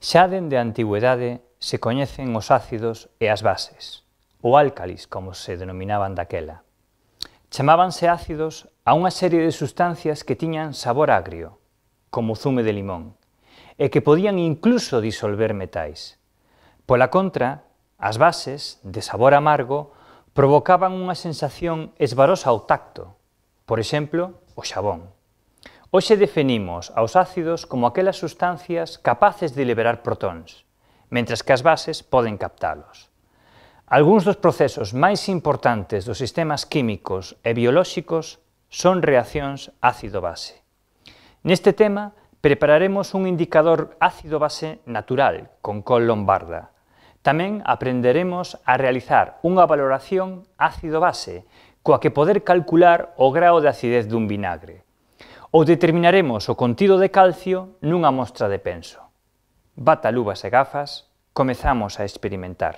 Xa dende a antigüedade se coñecen os ácidos e as bases, ou álcalis, como se denominaban daquela. Chamábanse ácidos a unha serie de sustancias que tiñan sabor agrio, como zume de limón, e que podían incluso disolver metais. Pola contra, as bases, de sabor amargo, provocaban unha sensación esbarosa ao tacto, por exemplo, o xabón. Hoxe definimos aos ácidos como aquelas sustancias capaces de liberar protóns, mentras que as bases poden captalos. Alguns dos procesos máis importantes dos sistemas químicos e biolóxicos son reaccións ácido-base. Neste tema, prepararemos un indicador ácido-base natural con col lombarda. Tamén aprenderemos a realizar unha valoración ácido-base coa que poder calcular o grao de acidez dun vinagre, Ou determinaremos o contido de calcio nunha mostra de penso. Bata luvas e gafas, comezamos a experimentar.